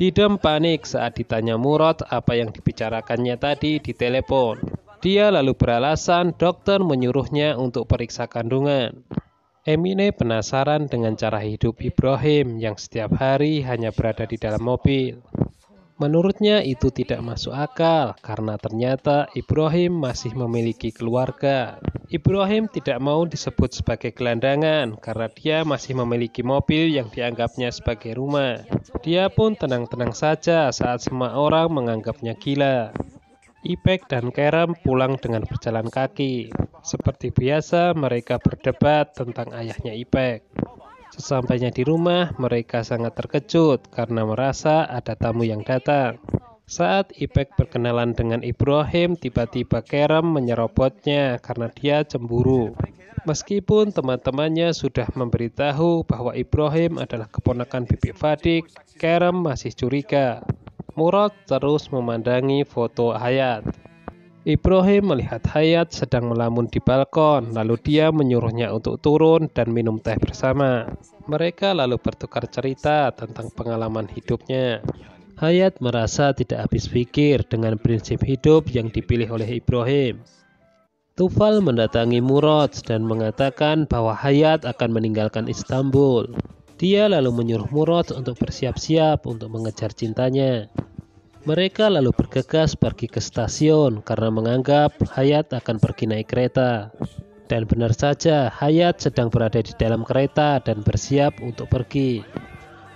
Didem panik saat ditanya Murad apa yang dibicarakannya tadi di telepon. Dia lalu beralasan dokter menyuruhnya untuk periksa kandungan. Emine penasaran dengan cara hidup Ibrahim yang setiap hari hanya berada di dalam mobil. Menurutnya itu tidak masuk akal karena ternyata Ibrahim masih memiliki keluarga. Ibrahim tidak mau disebut sebagai gelandangan karena dia masih memiliki mobil yang dianggapnya sebagai rumah. Dia pun tenang-tenang saja saat semua orang menganggapnya gila. Ipek dan Kerem pulang dengan berjalan kaki. Seperti biasa, mereka berdebat tentang ayahnya Ipek. Sesampainya di rumah, mereka sangat terkejut karena merasa ada tamu yang datang. Saat Ipek berkenalan dengan Ibrahim, tiba-tiba Kerem menyerobotnya karena dia cemburu. Meskipun teman-temannya sudah memberitahu bahwa Ibrahim adalah keponakan Bibi Fadik, Kerem masih curiga. Murad terus memandangi foto Hayat. Ibrahim melihat Hayat sedang melamun di balkon, lalu dia menyuruhnya untuk turun dan minum teh bersama. Mereka lalu bertukar cerita tentang pengalaman hidupnya. Hayat merasa tidak habis pikir dengan prinsip hidup yang dipilih oleh Ibrahim. Tufal mendatangi Murad dan mengatakan bahwa Hayat akan meninggalkan Istanbul. Dia lalu menyuruh Murad untuk bersiap-siap untuk mengejar cintanya. Mereka lalu bergegas pergi ke stasiun karena menganggap Hayat akan pergi naik kereta. Dan benar saja, Hayat sedang berada di dalam kereta dan bersiap untuk pergi.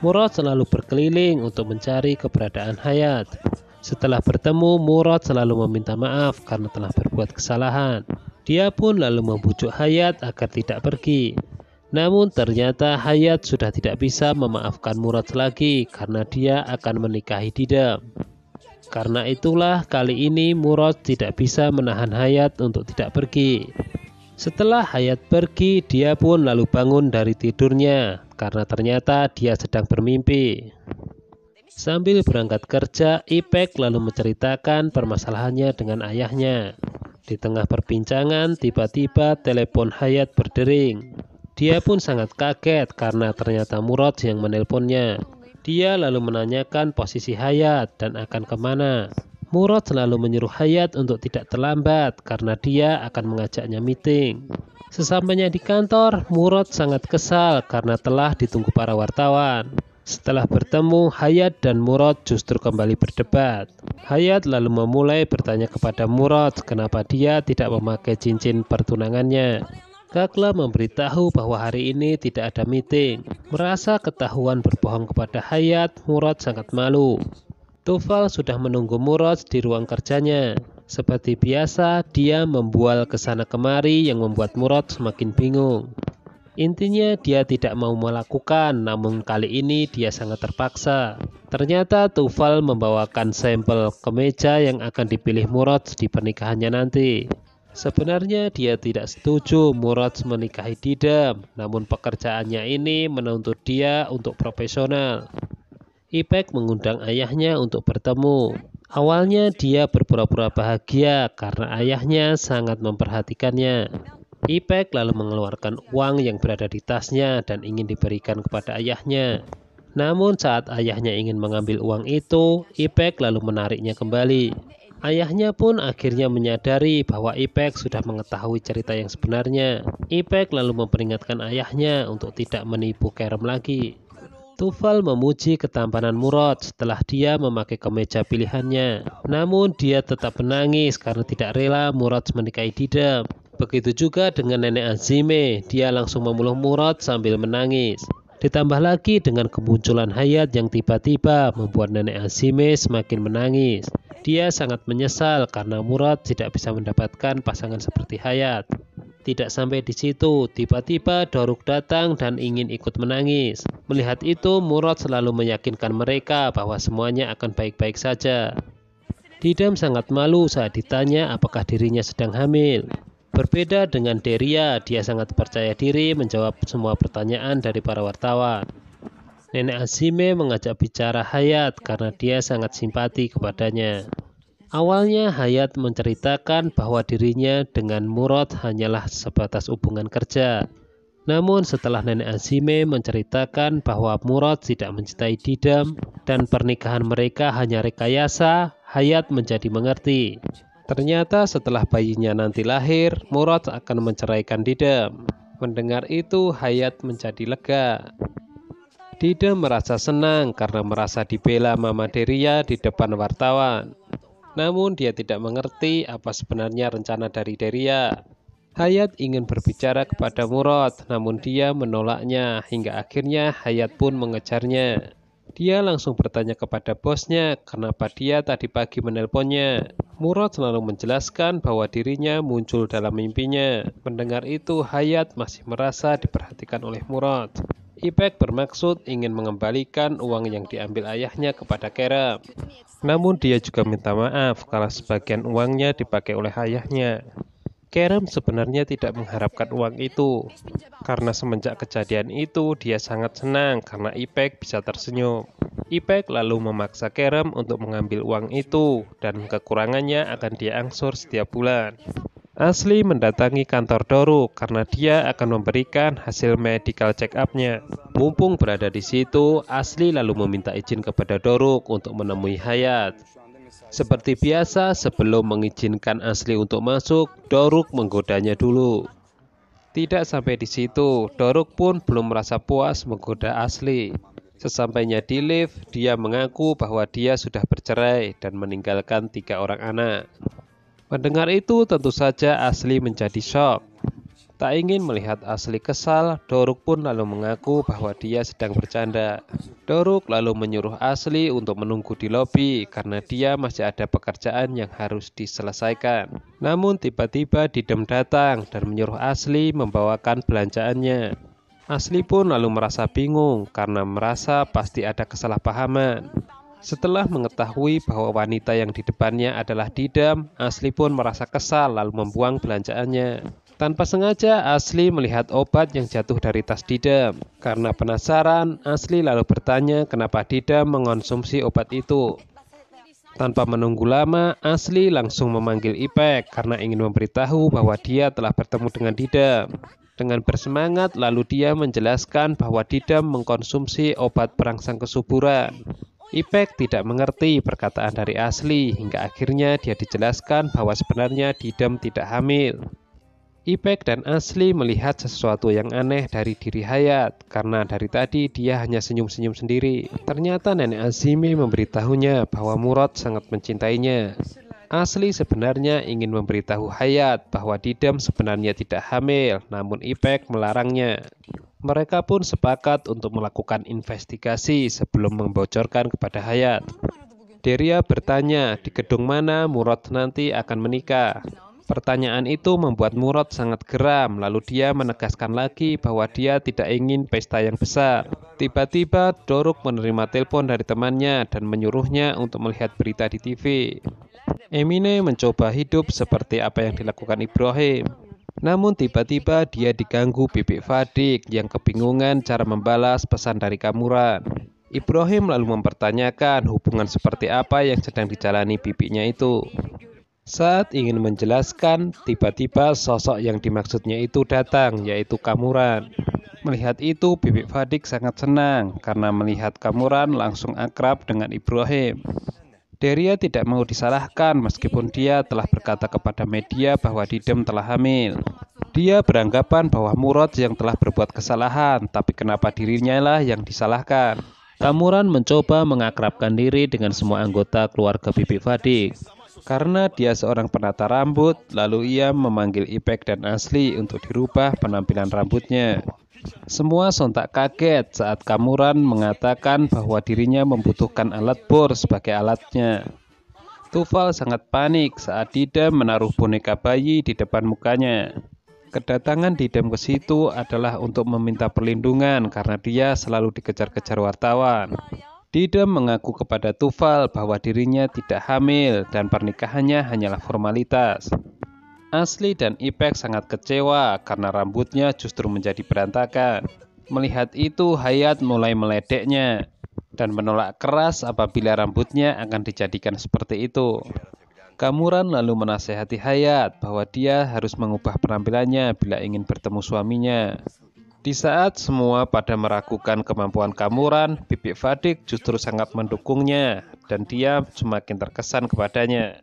Murad selalu berkeliling untuk mencari keberadaan Hayat. Setelah bertemu, Murad selalu meminta maaf karena telah berbuat kesalahan. Dia pun lalu membujuk Hayat agar tidak pergi. Namun ternyata Hayat sudah tidak bisa memaafkan Murad lagi karena dia akan menikahi Didam. Karena itulah kali ini Murad tidak bisa menahan Hayat untuk tidak pergi. Setelah Hayat pergi, dia pun lalu bangun dari tidurnya karena ternyata dia sedang bermimpi. Sambil berangkat kerja, Ipek lalu menceritakan permasalahannya dengan ayahnya. Di tengah perbincangan, tiba-tiba telepon Hayat berdering. Dia pun sangat kaget karena ternyata Murad yang menelponnya. Dia lalu menanyakan posisi Hayat dan akan kemana. Murad selalu menyuruh Hayat untuk tidak terlambat karena dia akan mengajaknya meeting. Sesampainya di kantor, Murad sangat kesal karena telah ditunggu para wartawan. Setelah bertemu, Hayat dan Murad justru kembali berdebat. Hayat lalu memulai bertanya kepada Murad kenapa dia tidak memakai cincin pertunangannya. Kakla memberitahu bahwa hari ini tidak ada meeting. Merasa ketahuan berbohong kepada Hayat, Murad sangat malu. Tufal sudah menunggu Murad di ruang kerjanya. Seperti biasa, dia membual ke sana kemari yang membuat Murad semakin bingung. Intinya dia tidak mau melakukan, namun kali ini dia sangat terpaksa. Ternyata Tufal membawakan sampel kemeja yang akan dipilih Murad di pernikahannya nanti. Sebenarnya dia tidak setuju Murad menikahi Didam, namun pekerjaannya ini menuntut dia untuk profesional. Ipek mengundang ayahnya untuk bertemu. Awalnya dia berpura-pura bahagia karena ayahnya sangat memperhatikannya. Ipek lalu mengeluarkan uang yang berada di tasnya dan ingin diberikan kepada ayahnya. Namun saat ayahnya ingin mengambil uang itu, Ipek lalu menariknya kembali. Ayahnya pun akhirnya menyadari bahwa Ipek sudah mengetahui cerita yang sebenarnya. Ipek lalu memperingatkan ayahnya untuk tidak menipu Kerem lagi. Tufal memuji ketampanan Murad setelah dia memakai kemeja pilihannya. Namun dia tetap menangis karena tidak rela Murad menikahi Didem. Begitu juga dengan nenek Azime, dia langsung memuluh Murad sambil menangis. Ditambah lagi dengan kemunculan Hayat yang tiba-tiba membuat nenek Azime semakin menangis. Dia sangat menyesal karena Murad tidak bisa mendapatkan pasangan seperti Hayat. Tidak sampai di situ, tiba-tiba Doruk datang dan ingin ikut menangis. Melihat itu, Murad selalu meyakinkan mereka bahwa semuanya akan baik-baik saja. Didam sangat malu saat ditanya apakah dirinya sedang hamil. Berbeda dengan Deria, dia sangat percaya diri menjawab semua pertanyaan dari para wartawan. Nenek Azime mengajak bicara Hayat karena dia sangat simpati kepadanya. Awalnya Hayat menceritakan bahwa dirinya dengan Murad hanyalah sebatas hubungan kerja. Namun setelah Nenek Azime menceritakan bahwa Murad tidak mencintai Didam dan pernikahan mereka hanya rekayasa, Hayat menjadi mengerti. Ternyata setelah bayinya nanti lahir, Murad akan menceraikan Didem. Mendengar itu, Hayat menjadi lega. Didem merasa senang karena merasa dibela Mama Deria di depan wartawan. Namun dia tidak mengerti apa sebenarnya rencana dari Deria. Hayat ingin berbicara kepada Murad, namun dia menolaknya hingga akhirnya Hayat pun mengejarnya. Dia langsung bertanya kepada bosnya kenapa dia tadi pagi menelponnya. Murad selalu menjelaskan bahwa dirinya muncul dalam mimpinya. Mendengar itu, Hayat masih merasa diperhatikan oleh Murad. Ipek bermaksud ingin mengembalikan uang yang diambil ayahnya kepada Kerem, Namun dia juga minta maaf karena sebagian uangnya dipakai oleh ayahnya. Kerem sebenarnya tidak mengharapkan uang itu. Karena semenjak kejadian itu, dia sangat senang karena Ipek bisa tersenyum. Ipek lalu memaksa Kerem untuk mengambil uang itu, dan kekurangannya akan dia angsur setiap bulan. Asli mendatangi kantor Doru karena dia akan memberikan hasil medical check-up-nya. Mumpung berada di situ, Asli lalu meminta izin kepada Doruk untuk menemui Hayat. Seperti biasa, sebelum mengizinkan Asli untuk masuk, Doruk menggodanya dulu. Tidak sampai di situ, Doruk pun belum merasa puas menggoda Asli. Sesampainya di lift, dia mengaku bahwa dia sudah bercerai dan meninggalkan tiga orang anak. Mendengar itu, tentu saja Asli menjadi shock. Tak ingin melihat Asli kesal, Doruk pun lalu mengaku bahwa dia sedang bercanda. Doruk lalu menyuruh Asli untuk menunggu di lobi karena dia masih ada pekerjaan yang harus diselesaikan. Namun tiba-tiba Didem datang dan menyuruh Asli membawakan belanjaannya. Asli pun lalu merasa bingung karena merasa pasti ada kesalahpahaman. Setelah mengetahui bahwa wanita yang di depannya adalah Didem, Asli pun merasa kesal lalu membuang belanjaannya. Tanpa sengaja, Asli melihat obat yang jatuh dari tas Didem. Karena penasaran, Asli lalu bertanya kenapa Didem mengonsumsi obat itu. Tanpa menunggu lama, Asli langsung memanggil Ipek karena ingin memberitahu bahwa dia telah bertemu dengan Didem. Dengan bersemangat, lalu dia menjelaskan bahwa Didem mengkonsumsi obat perangsang kesuburan. Ipek tidak mengerti perkataan dari Asli hingga akhirnya dia dijelaskan bahwa sebenarnya Didem tidak hamil. Ipek dan Asli melihat sesuatu yang aneh dari diri Hayat karena dari tadi dia hanya senyum-senyum sendiri. Ternyata nenek Azimi memberitahunya bahwa Murad sangat mencintainya. Asli sebenarnya ingin memberitahu Hayat bahwa Didam sebenarnya tidak hamil, namun Ipek melarangnya. Mereka pun sepakat untuk melakukan investigasi sebelum membocorkan kepada Hayat. Deria bertanya di gedung mana Murad nanti akan menikah. Pertanyaan itu membuat Murad sangat geram, lalu dia menegaskan lagi bahwa dia tidak ingin pesta yang besar. Tiba-tiba Doruk menerima telepon dari temannya dan menyuruhnya untuk melihat berita di TV. Emine mencoba hidup seperti apa yang dilakukan Ibrahim. Namun tiba-tiba dia diganggu bibik Fadik yang kebingungan cara membalas pesan dari Kamuran. Ibrahim lalu mempertanyakan hubungan seperti apa yang sedang dijalani bibiknya itu. Saat ingin menjelaskan, tiba-tiba sosok yang dimaksudnya itu datang, yaitu Kamuran. Melihat itu, Bibik Fadik sangat senang karena melihat Kamuran langsung akrab dengan Ibrahim. Deria tidak mau disalahkan meskipun dia telah berkata kepada media bahwa Didem telah hamil. Dia beranggapan bahwa Murad yang telah berbuat kesalahan, tapi kenapa dirinya lah yang disalahkan. Kamuran mencoba mengakrabkan diri dengan semua anggota keluarga Bibik Fadik. Karena dia seorang penata rambut, lalu ia memanggil Ipek dan Asli untuk dirubah penampilan rambutnya. Semua sontak kaget saat Kamuran mengatakan bahwa dirinya membutuhkan alat bor sebagai alatnya. Tufal sangat panik saat Didem menaruh boneka bayi di depan mukanya. Kedatangan Didem ke situ adalah untuk meminta perlindungan karena dia selalu dikejar-kejar wartawan. Didem mengaku kepada Tufal bahwa dirinya tidak hamil dan pernikahannya hanyalah formalitas. Asli dan Ipek sangat kecewa karena rambutnya justru menjadi berantakan. Melihat itu, Hayat mulai meledeknya dan menolak keras apabila rambutnya akan dijadikan seperti itu. Kamuran lalu menasehati Hayat bahwa dia harus mengubah penampilannya bila ingin bertemu suaminya. Di saat semua pada meragukan kemampuan Kamuran, Bibik Fadik justru sangat mendukungnya dan dia semakin terkesan kepadanya.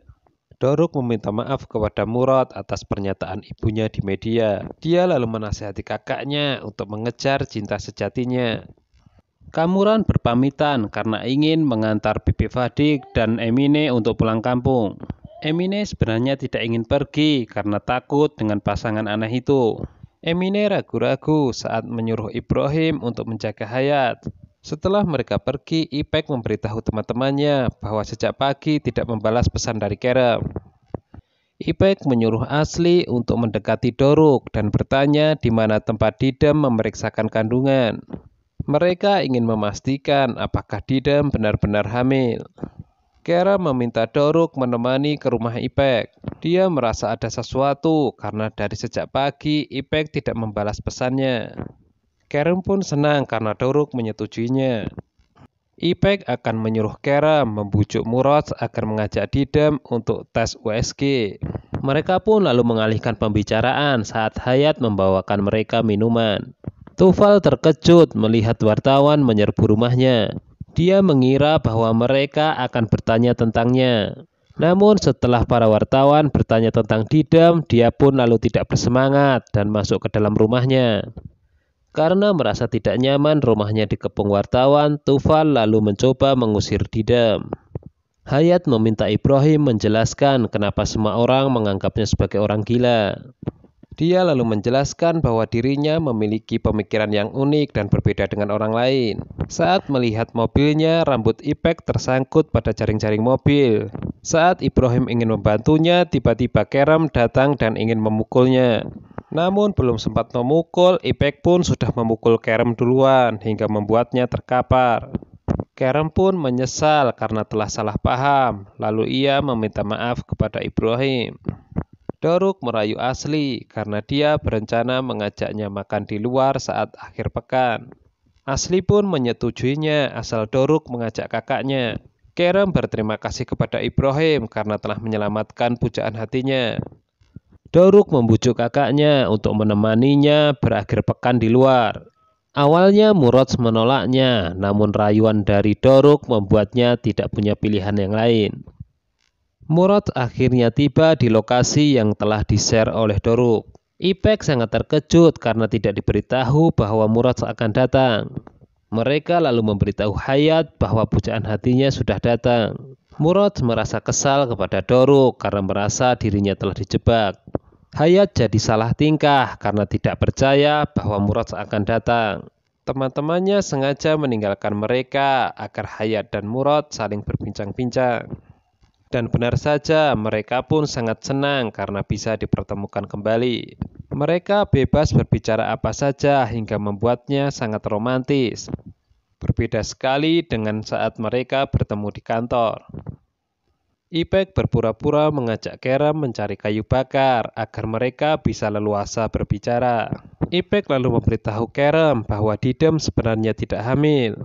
Doruk meminta maaf kepada Murad atas pernyataan ibunya di media. Dia lalu menasihati kakaknya untuk mengejar cinta sejatinya. Kamuran berpamitan karena ingin mengantar Bibi Fadik dan Emine untuk pulang kampung. Emine sebenarnya tidak ingin pergi karena takut dengan pasangan aneh itu. Emine ragu-ragu saat menyuruh Ibrahim untuk menjaga Hayat. Setelah mereka pergi, Ipek memberitahu teman-temannya bahwa sejak pagi tidak membalas pesan dari Kerem. Ipek menyuruh Asli untuk mendekati Doruk dan bertanya di mana tempat Didem memeriksakan kandungan. Mereka ingin memastikan apakah Didem benar-benar hamil. Kera meminta Doruk menemani ke rumah Ipek. Dia merasa ada sesuatu karena dari sejak pagi Ipek tidak membalas pesannya. Kerem pun senang karena Doruk menyetujuinya. Ipek akan menyuruh Kera membujuk Murad agar mengajak Didem untuk tes USG. Mereka pun lalu mengalihkan pembicaraan saat Hayat membawakan mereka minuman. Tufal terkejut melihat wartawan menyerbu rumahnya. Dia mengira bahwa mereka akan bertanya tentangnya. Namun setelah para wartawan bertanya tentang Didem, dia pun lalu tidak bersemangat dan masuk ke dalam rumahnya. Karena merasa tidak nyaman rumahnya dikepung wartawan, Tufal lalu mencoba mengusir Didem. Hayat meminta Ibrahim menjelaskan kenapa semua orang menganggapnya sebagai orang gila. Dia lalu menjelaskan bahwa dirinya memiliki pemikiran yang unik dan berbeda dengan orang lain. Saat melihat mobilnya, rambut Ipek tersangkut pada jaring-jaring mobil. Saat Ibrahim ingin membantunya, tiba-tiba Kerem datang dan ingin memukulnya. Namun belum sempat memukul, Ipek pun sudah memukul Kerem duluan hingga membuatnya terkapar. Kerem pun menyesal karena telah salah paham, lalu ia meminta maaf kepada Ibrahim. Doruk merayu Asli karena dia berencana mengajaknya makan di luar saat akhir pekan. Asli pun menyetujuinya asal Doruk mengajak kakaknya. Kerem berterima kasih kepada Ibrahim karena telah menyelamatkan pujaan hatinya. Doruk membujuk kakaknya untuk menemaninya berakhir pekan di luar. Awalnya Murad menolaknya, namun rayuan dari Doruk membuatnya tidak punya pilihan yang lain. Murad akhirnya tiba di lokasi yang telah di-share oleh Doruk. Ipek sangat terkejut karena tidak diberitahu bahwa Murad akan datang. Mereka lalu memberitahu Hayat bahwa pujaan hatinya sudah datang. Murad merasa kesal kepada Doruk karena merasa dirinya telah dijebak. Hayat jadi salah tingkah karena tidak percaya bahwa Murad akan datang. Teman-temannya sengaja meninggalkan mereka agar Hayat dan Murad saling berbincang-bincang. Dan benar saja, mereka pun sangat senang karena bisa dipertemukan kembali. Mereka bebas berbicara apa saja hingga membuatnya sangat romantis. Berbeda sekali dengan saat mereka bertemu di kantor. Ipek berpura-pura mengajak Kerem mencari kayu bakar agar mereka bisa leluasa berbicara. Ipek lalu memberitahu Kerem bahwa Didem sebenarnya tidak hamil.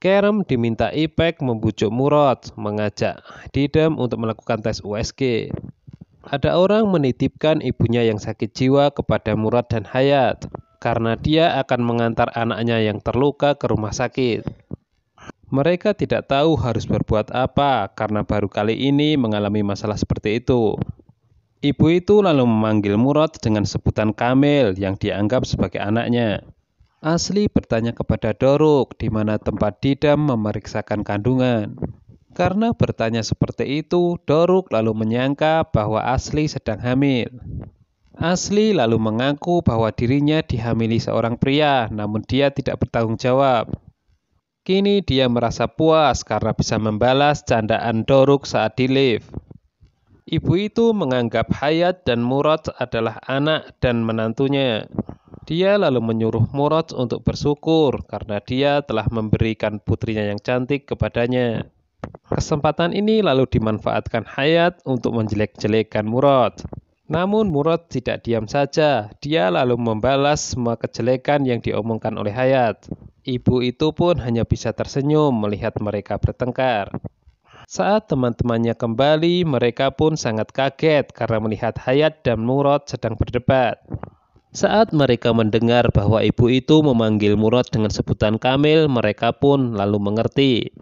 Kerem diminta Ipek membujuk Murad, mengajak Didem untuk melakukan tes USG. Ada orang menitipkan ibunya yang sakit jiwa kepada Murad dan Hayat, karena dia akan mengantar anaknya yang terluka ke rumah sakit. Mereka tidak tahu harus berbuat apa karena baru kali ini mengalami masalah seperti itu. Ibu itu lalu memanggil Murad dengan sebutan Kamil yang dianggap sebagai anaknya. Asli bertanya kepada Doruk di mana tempat Didam memeriksakan kandungan. Karena bertanya seperti itu, Doruk lalu menyangka bahwa Asli sedang hamil. Asli lalu mengaku bahwa dirinya dihamili seorang pria, namun dia tidak bertanggung jawab. Kini dia merasa puas karena bisa membalas candaan Doruk saat di lift. Ibu itu menganggap Hayat dan Murad adalah anak dan menantunya. Dia lalu menyuruh Murad untuk bersyukur karena dia telah memberikan putrinya yang cantik kepadanya. Kesempatan ini lalu dimanfaatkan Hayat untuk menjelek-jelekan Murad. Namun Murad tidak diam saja, dia lalu membalas semua kejelekan yang diomongkan oleh Hayat. Ibu itu pun hanya bisa tersenyum melihat mereka bertengkar. Saat teman-temannya kembali, mereka pun sangat kaget karena melihat Hayat dan Murad sedang berdebat. Saat mereka mendengar bahwa ibu itu memanggil Murad dengan sebutan Kamil, mereka pun lalu mengerti.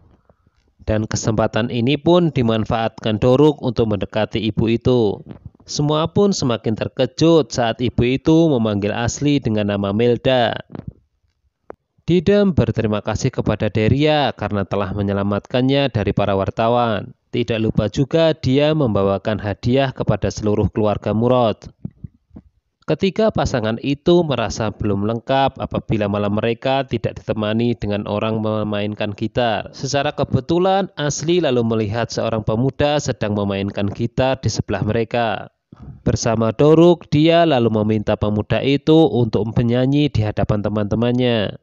Dan kesempatan ini pun dimanfaatkan Doruk untuk mendekati ibu itu. Semua pun semakin terkejut saat ibu itu memanggil Asli dengan nama Melda. Didem berterima kasih kepada Deria karena telah menyelamatkannya dari para wartawan. Tidak lupa juga dia membawakan hadiah kepada seluruh keluarga Murad. Ketiga pasangan itu merasa belum lengkap apabila malam mereka tidak ditemani dengan orang memainkan gitar. Secara kebetulan, Asli lalu melihat seorang pemuda sedang memainkan gitar di sebelah mereka. Bersama Doruk, dia lalu meminta pemuda itu untuk menyanyi di hadapan teman-temannya.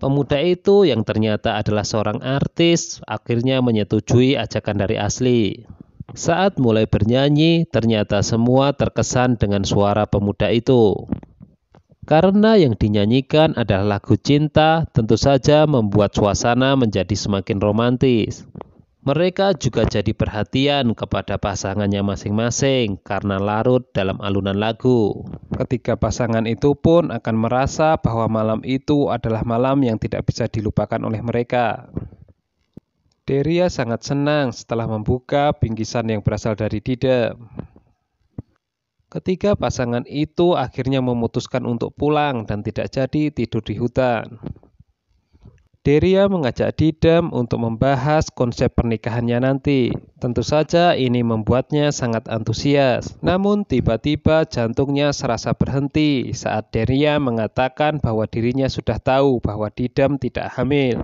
Pemuda itu yang ternyata adalah seorang artis akhirnya menyetujui ajakan dari Asli. Saat mulai bernyanyi, ternyata semua terkesan dengan suara pemuda itu. Karena yang dinyanyikan adalah lagu cinta, tentu saja membuat suasana menjadi semakin romantis. Mereka juga jadi perhatian kepada pasangannya masing-masing karena larut dalam alunan lagu. Ketiga pasangan itu pun akan merasa bahwa malam itu adalah malam yang tidak bisa dilupakan oleh mereka. Deria sangat senang setelah membuka bingkisan yang berasal dari Dida. Ketiga pasangan itu akhirnya memutuskan untuk pulang dan tidak jadi tidur di hutan. Deria mengajak Didem untuk membahas konsep pernikahannya nanti. Tentu saja ini membuatnya sangat antusias. Namun tiba-tiba jantungnya serasa berhenti saat Deria mengatakan bahwa dirinya sudah tahu bahwa Didem tidak hamil.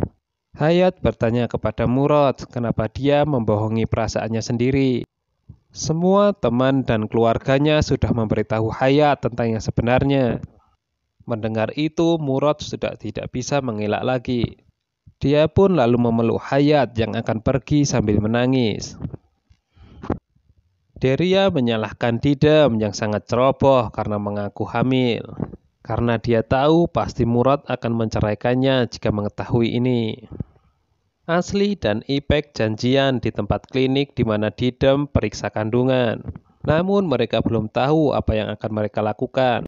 Hayat bertanya kepada Murad kenapa dia membohongi perasaannya sendiri. Semua teman dan keluarganya sudah memberitahu Hayat tentang yang sebenarnya. Mendengar itu, Murad sudah tidak bisa mengelak lagi. Dia pun lalu memeluk Hayat yang akan pergi sambil menangis. Deria menyalahkan Didem yang sangat ceroboh karena mengaku hamil. Karena dia tahu pasti Murad akan menceraikannya jika mengetahui ini. Asli dan Ipek janjian di tempat klinik di mana Didem periksa kandungan. Namun mereka belum tahu apa yang akan mereka lakukan.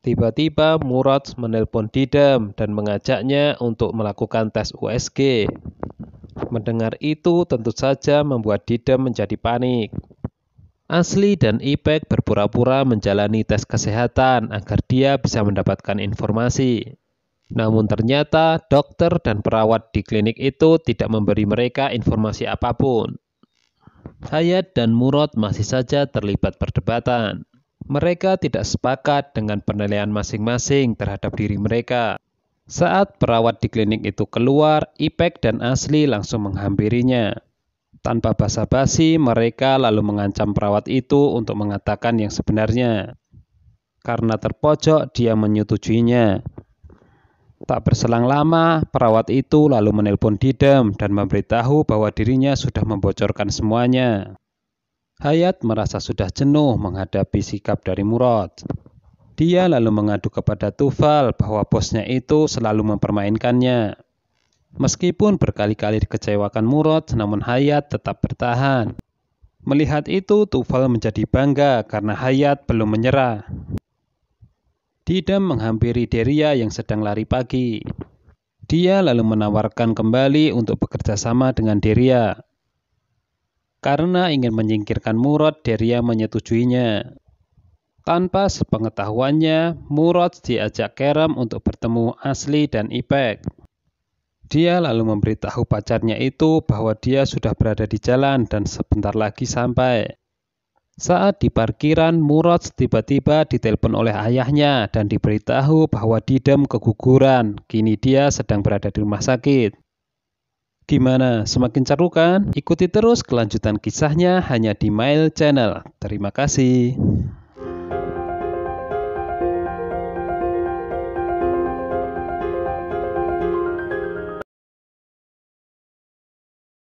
Tiba-tiba Murad menelpon Didem dan mengajaknya untuk melakukan tes USG. Mendengar itu tentu saja membuat Didem menjadi panik. Asli dan Ipek berpura-pura menjalani tes kesehatan agar dia bisa mendapatkan informasi. Namun ternyata dokter dan perawat di klinik itu tidak memberi mereka informasi apapun. Hayat dan Murad masih saja terlibat perdebatan. Mereka tidak sepakat dengan penilaian masing-masing terhadap diri mereka. Saat perawat di klinik itu keluar, Ipek dan Asli langsung menghampirinya. Tanpa basa-basi, mereka lalu mengancam perawat itu untuk mengatakan yang sebenarnya. Karena terpojok, dia menyetujuinya. Tak berselang lama, perawat itu lalu menelpon Didem dan memberitahu bahwa dirinya sudah membocorkan semuanya. Hayat merasa sudah jenuh menghadapi sikap dari Murad. Dia lalu mengadu kepada Tufal bahwa bosnya itu selalu mempermainkannya. Meskipun berkali-kali dikecewakan Murad, namun Hayat tetap bertahan. Melihat itu, Tufal menjadi bangga karena Hayat belum menyerah. Didam menghampiri Deria yang sedang lari pagi. Dia lalu menawarkan kembali untuk bekerja sama dengan Deria. Karena ingin menyingkirkan Murad, Deria menyetujuinya. Tanpa sepengetahuannya, Murad diajak Kerem untuk bertemu Asli dan Ipek. Dia lalu memberitahu pacarnya itu bahwa dia sudah berada di jalan dan sebentar lagi sampai. Saat di parkiran, Murad tiba-tiba ditelepon oleh ayahnya dan diberitahu bahwa Didem keguguran. Kini dia sedang berada di rumah sakit. Gimana? Semakin seru kan? Ikuti terus kelanjutan kisahnya hanya di Mail Channel. Terima kasih.